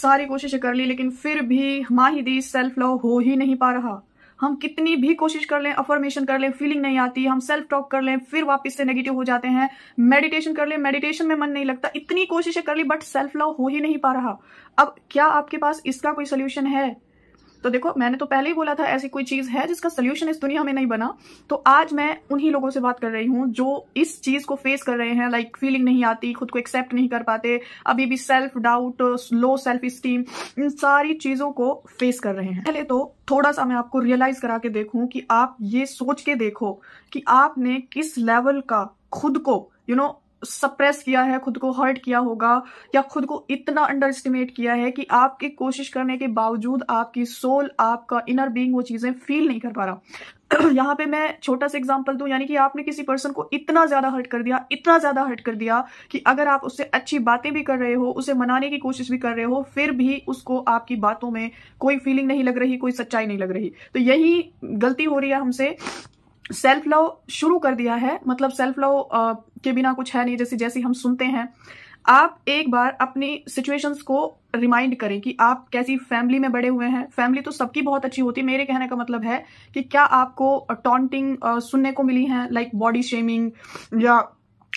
सारी कोशिशें कर ली लेकिन फिर भी दी सेल्फ लव हो ही नहीं पा रहा हम कितनी भी कोशिश कर लें अफर्मेशन कर लें फीलिंग नहीं आती हम सेल्फ टॉक कर लें फिर वापस से नेगेटिव हो जाते हैं मेडिटेशन कर लें मेडिटेशन में मन नहीं लगता इतनी कोशिशें कर ली बट सेल्फ लव हो ही नहीं पा रहा अब क्या आपके पास इसका कोई सोल्यूशन है तो देखो मैंने तो पहले ही बोला था ऐसी कोई चीज है जिसका सोल्यूशन इस दुनिया में नहीं बना तो आज मैं उन्हीं लोगों से बात कर रही हूँ जो इस चीज को फेस कर रहे हैं लाइक like, फीलिंग नहीं आती खुद को एक्सेप्ट नहीं कर पाते अभी भी self doubt low self esteem इन सारी चीजों को फेस कर रहे हैं पहले तो थोड़ा सा मैं आपको रियलाइज करा के देखूं कि आप ये सोच के देखो कि आपने किस लेवल का खुद को you you know know, suppress किया है खुद को हर्ट किया होगा या खुद को इतना अंडर एस्टिमेट किया है कि आपकी कोशिश करने के बावजूद आपकी सोल आपका इनर बींग वो चीज़ें फील नहीं कर पा रहा यहाँ पे मैं छोटा सा एग्जाम्पल दूं यानी कि आपने किसी पर्सन को इतना ज़्यादा हर्ट कर दिया इतना ज़्यादा हर्ट कर दिया कि अगर आप उससे अच्छी बातें भी कर रहे हो उसे मनाने की कोशिश भी कर रहे हो फिर भी उसको आपकी बातों में कोई फीलिंग नहीं लग रही कोई सच्चाई नहीं लग रही तो यही गलती हो रही है हमसे सेल्फ लव शुरू कर दिया है मतलब सेल्फ लव के बिना कुछ है नहीं जैसे जैसे हम सुनते हैं आप एक बार अपनी सिचुएशंस को रिमाइंड करें कि आप कैसी फैमिली में बड़े हुए हैं फैमिली तो सबकी बहुत अच्छी होती है मेरे कहने का मतलब है कि क्या आपको टॉन्टिंग सुनने को मिली है लाइक बॉडी शेमिंग या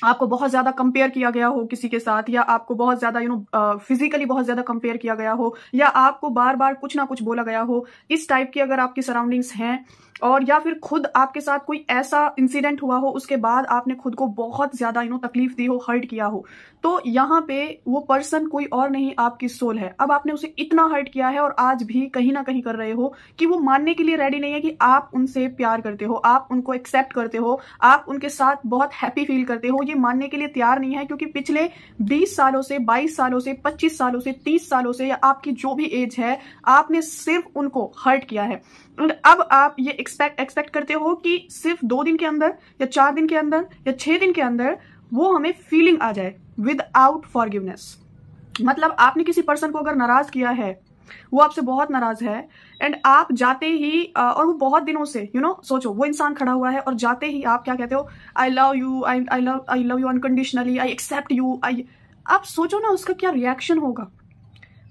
आपको बहुत ज्यादा कंपेयर किया गया हो किसी के साथ या आपको बहुत ज्यादा यू नो फिजिकली बहुत ज्यादा कंपेयर किया गया हो या आपको बार बार कुछ ना कुछ बोला गया हो इस टाइप की अगर आपकी सराउंडिंग्स हैं और या फिर खुद आपके साथ कोई ऐसा इंसिडेंट हुआ हो उसके बाद आपने खुद को बहुत ज्यादा यू नो तकलीफ दी हो हर्ट किया हो तो यहाँ पे वो पर्सन कोई और नहीं आपकी सोल है अब आपने उसे इतना हर्ट किया है और आज भी कहीं ना कहीं कर रहे हो कि वो मानने के लिए रेडी नहीं है कि आप उनसे प्यार करते हो आप उनको एक्सेप्ट करते हो आप उनके साथ बहुत हैप्पी फील करते हो ये मानने के लिए तैयार नहीं है क्योंकि पिछले बीस सालों से बाईस सालों से पच्चीस सालों से तीस सालों से या आपकी जो भी एज है आपने सिर्फ उनको हर्ट किया है अब आप ये एक्सपेक्ट एक्सपेक्ट करते हो कि सिर्फ दो दिन के अंदर या चार दिन के अंदर या छह दिन के अंदर वो हमें फीलिंग आ जाए आउट फॉरगिवनेस मतलब आपने किसी पर्सन को अगर नाराज किया है वो आपसे बहुत नाराज है एंड आप जाते ही और वो बहुत दिनों से यू you नो know, सोचो वो इंसान खड़ा हुआ है और जाते ही आप क्या कहते हो I love you I I love I love you unconditionally I accept you I आप सोचो ना उसका क्या रिएक्शन होगा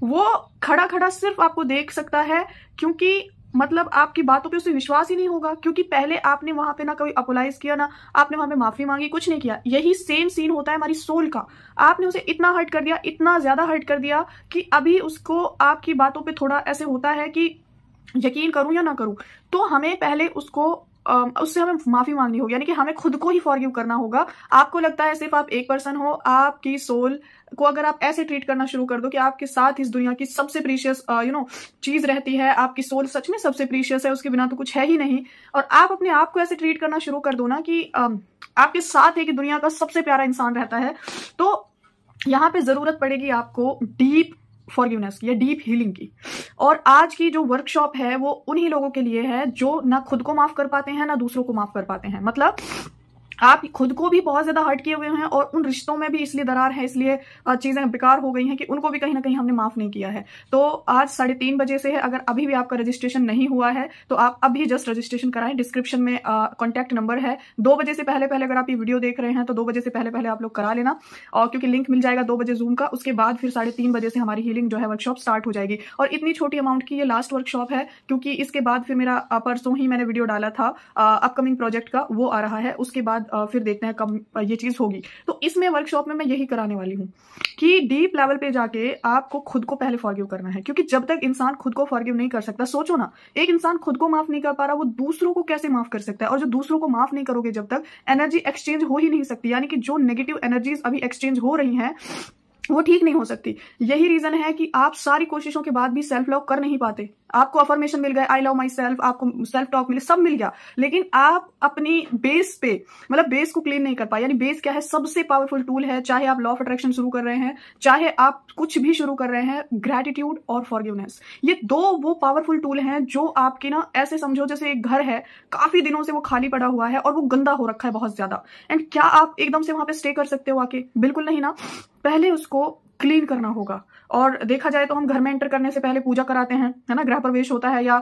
वो खड़ा खड़ा सिर्फ आपको देख सकता है क्योंकि मतलब आपकी बातों पे उसे विश्वास ही नहीं होगा क्योंकि पहले आपने वहां पे ना कभी अपोलाइज किया ना आपने वहां पे माफी मांगी कुछ नहीं किया यही सेम सीन होता है हमारी सोल का आपने उसे इतना हर्ट कर दिया इतना ज्यादा हर्ट कर दिया कि अभी उसको आपकी बातों पर थोड़ा ऐसे होता है कि यकीन करूं या ना करूं तो हमें पहले उसको उससे हमें माफी मांगनी होगी यानी कि हमें खुद को ही फॉरगिव करना होगा आपको लगता है सिर्फ आप एक पर्सन हो आपकी सोल को अगर आप ऐसे ट्रीट करना शुरू कर दो कि आपके साथ इस दुनिया की सबसे प्रीशियस यू नो चीज रहती है आपकी सोल सच में सबसे प्रीशियस है उसके बिना तो कुछ है ही नहीं और आप अपने आप को ऐसे ट्रीट करना शुरू कर दो ना कि uh, आपके साथ एक दुनिया का सबसे प्यारा इंसान रहता है तो यहाँ पे जरूरत पड़ेगी आपको डीप फॉरगिवनेस या डीप हीलिंग की और आज की जो वर्कशॉप है वो उन्हीं लोगों के लिए है जो ना खुद को माफ कर पाते हैं ना दूसरों को माफ कर पाते हैं मतलब आप खुद को भी बहुत ज्यादा हर्ट किए हुए हैं और उन रिश्तों में भी इसलिए दरार है इसलिए चीजें बेकार हो गई हैं कि उनको भी कहीं ना कहीं हमने माफ नहीं किया है तो आज साढ़े तीन बजे से है अगर अभी भी आपका रजिस्ट्रेशन नहीं हुआ है तो आप अभी जस्ट रजिस्ट्रेशन कराएं डिस्क्रिप्शन में कॉन्टैक्ट नंबर है दो बजे से पहले पहले अगर आप ये वीडियो देख रहे हैं तो दो बजे से पहले पहले आप लोग करा लेना और क्योंकि लिंक मिल जाएगा दो बजे जूम का उसके बाद फिर साढ़े तीन बजे से हमारी हीलिंग जो है वर्कशॉप स्टार्ट हो जाएगी और इतनी छोटी अमाउंट की ये लास्ट वर्कशॉप है क्योंकि इसके बाद फिर मेरा परसों ही मैंने वीडियो डाला था अपकमिंग प्रोजेक्ट का वो आ रहा है उसके बाद फिर देखना है कब ये चीज़ होगी तो इसमें वर्कशॉप में मैं यही कराने वाली हूँ कि डीप लेवल पे जाके आपको खुद को पहले फॉरगिव करना है क्योंकि जब तक इंसान खुद को फॉरगिव नहीं कर सकता सोचो ना एक इंसान खुद को माफ नहीं कर पा रहा वो दूसरों को कैसे माफ कर सकता है और जो दूसरों को माफ नहीं करोगे जब तक एनर्जी एक्सचेंज हो ही नहीं सकती यानी कि जो नेगेटिव एनर्जीज अभी एक्सचेंज हो रही हैं वो ठीक नहीं हो सकती यही रीजन है कि आप सारी कोशिशों के बाद भी सेल्फ लव कर नहीं पाते आपको अफॉर्मेशन मिल गया आई लव माई सेल्फ आपको सेल्फ टॉक मिले सब मिल गया लेकिन आप अपनी बेस पे मतलब बेस को क्लीन नहीं कर पाए यानी बेस क्या है सबसे पावरफुल टूल है चाहे आप लॉ ऑफ अट्रैक्शन शुरू कर रहे हैं चाहे आप कुछ भी शुरू कर रहे हैं ग्रेटिट्यूड और फॉरगिवनेस ये दो वो पावरफुल टूल हैं जो आपके ना ऐसे समझो जैसे एक घर है काफी दिनों से वो खाली पड़ा हुआ है और वो गंदा हो रखा है बहुत ज्यादा एंड क्या आप एकदम से वहां पर स्टे कर सकते हो आके बिल्कुल नहीं ना पहले उसको क्लीन करना होगा और देखा जाए तो हम घर में एंटर करने से पहले पूजा कराते हैं है ना गृह प्रवेश होता है या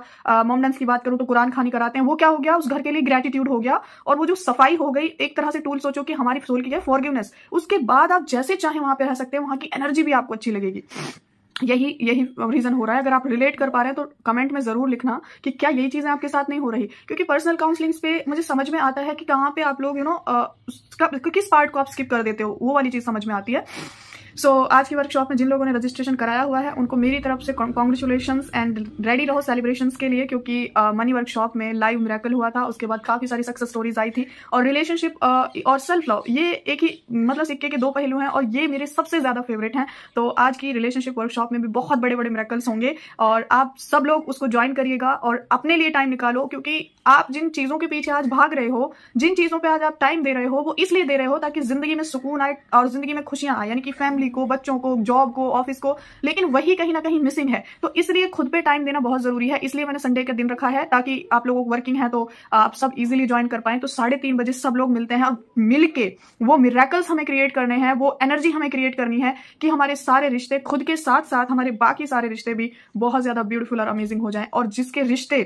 मोमडेंस की बात करूं तो कुरान खानी कराते हैं वो क्या हो गया उस घर के लिए ग्रेटिट्यूड हो गया और वो जो सफाई हो गई एक तरह से टूल सोचो कि हमारी सोल की जाए फॉरगिवनेस उसके बाद आप जैसे चाहे वहां पर रह सकते हैं वहां की एनर्जी भी आपको अच्छी लगेगी यही यही रीजन हो रहा है अगर आप रिलेट कर पा रहे हैं तो कमेंट में जरूर लिखना कि क्या यही चीजें आपके साथ नहीं हो रही क्योंकि पर्सनल काउंसलिंग्स पे मुझे समझ में आता है कि कहाँ पे आप लोग यू नो किस पार्ट को आप स्किप कर देते हो वो वाली चीज समझ में आती है सो so, आज की वर्कशॉप में जिन लोगों ने रजिस्ट्रेशन कराया हुआ है उनको मेरी तरफ से कॉन्ग्रेचुलेशन एंड रेडी रहो सेलिब्रेशन के लिए क्योंकि मनी uh, वर्कशॉप में लाइव मेरेकल हुआ था उसके बाद काफ़ी सारी सक्सेस स्टोरीज आई थी और रिलेशनशिप uh, और सेल्फ लव ये एक ही मतलब सिक्के के दो पहलू हैं और ये मेरे सबसे ज़्यादा फेवरेट हैं तो आज की रिलेशनशिप वर्कशॉप में भी बहुत बड़े बड़े मेरेकल्स होंगे और आप सब लोग उसको ज्वाइन करिएगा और अपने लिए टाइम निकालो क्योंकि आप जिन चीज़ों के पीछे आज भाग रहे हो जिन चीज़ों पर आज आप टाइम दे रहे हो वो इसलिए दे रहे हो ताकि जिंदगी में सुकून आए और जिंदगी में खुशियां आए यानी कि फैमिली फैमिली को बच्चों को जॉब को ऑफिस को लेकिन वही कहीं ना कहीं मिसिंग है तो इसलिए खुद पे टाइम देना बहुत जरूरी है इसलिए मैंने संडे का दिन रखा है ताकि आप लोगों को वर्किंग है तो आप सब इजिली ज्वाइन कर पाए तो साढ़े तीन बजे सब लोग मिलते हैं मिलकर वो मिराकल्स हमें क्रिएट करने हैं वो एनर्जी हमें क्रिएट करनी है कि हमारे सारे रिश्ते खुद के साथ साथ हमारे बाकी सारे रिश्ते भी बहुत ज्यादा ब्यूटीफुल और अमेजिंग हो जाए और जिसके रिश्ते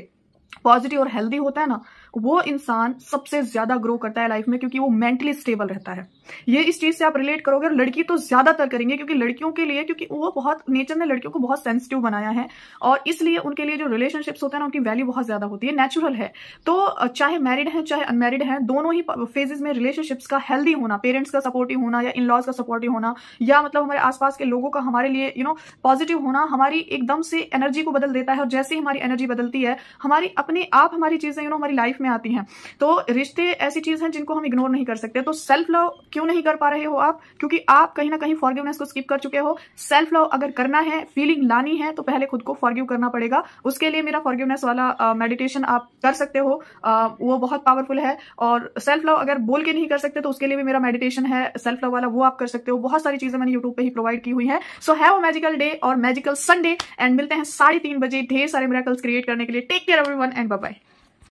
पॉजिटिव और हेल्दी होता है ना वो इंसान सबसे ज्यादा ग्रो करता है लाइफ में क्योंकि वो मेंटली स्टेबल रहता है ये इस चीज से आप रिलेट करोगे और लड़की तो ज्यादातर करेंगे क्योंकि लड़कियों के लिए क्योंकि वो बहुत नेचर ने लड़कियों को बहुत सेंसिटिव बनाया है और इसलिए उनके लिए जो रिलेशनशिप्स होते हैं ना उनकी वैल्यू बहुत ज्यादा होती है नेचुरल है तो चाहे मैरिड है चाहे अनमेरिड है दोनों ही फेजेज में रिलेशनशिप्स का हेल्दी होना पेरेंट्स का सपोर्टिव होना या इन लॉज का सपोर्टिव होना या मतलब हमारे आसपास के लोगों का हमारे लिए यू नो पॉजिटिव होना हमारी एकदम से एनर्जी को बदल देता है और जैसे ही हमारी एनर्जी बदलती है हमारी अपने आप हमारी चीजें यू नो हमारी लाइफ लाइफ में आती हैं तो रिश्ते ऐसी चीज हैं जिनको हम इग्नोर नहीं कर सकते तो सेल्फ लव क्यों नहीं कर पा रहे हो आप क्योंकि आप कहीं ना कहीं फॉरगिवनेस को स्किप कर चुके हो सेल्फ लव अगर करना है फीलिंग लानी है तो पहले खुद को फॉरगिव करना पड़ेगा उसके लिए मेरा फॉरगिवनेस वाला मेडिटेशन uh, आप कर सकते हो uh, वो बहुत पावरफुल है और सेल्फ लव अगर बोल के नहीं कर सकते तो उसके लिए भी मेरा मेडिटेशन है सेल्फ लव वाला वो आप कर सकते हो बहुत सारी चीजें मैंने यूट्यूब पर ही प्रोवाइड की हुई है so have a magical day और मैजिकल संडे एंड मिलते हैं साढ़े तीन बजे ढेर सारे मेरा क्रिएट करने के लिए take care everyone and bye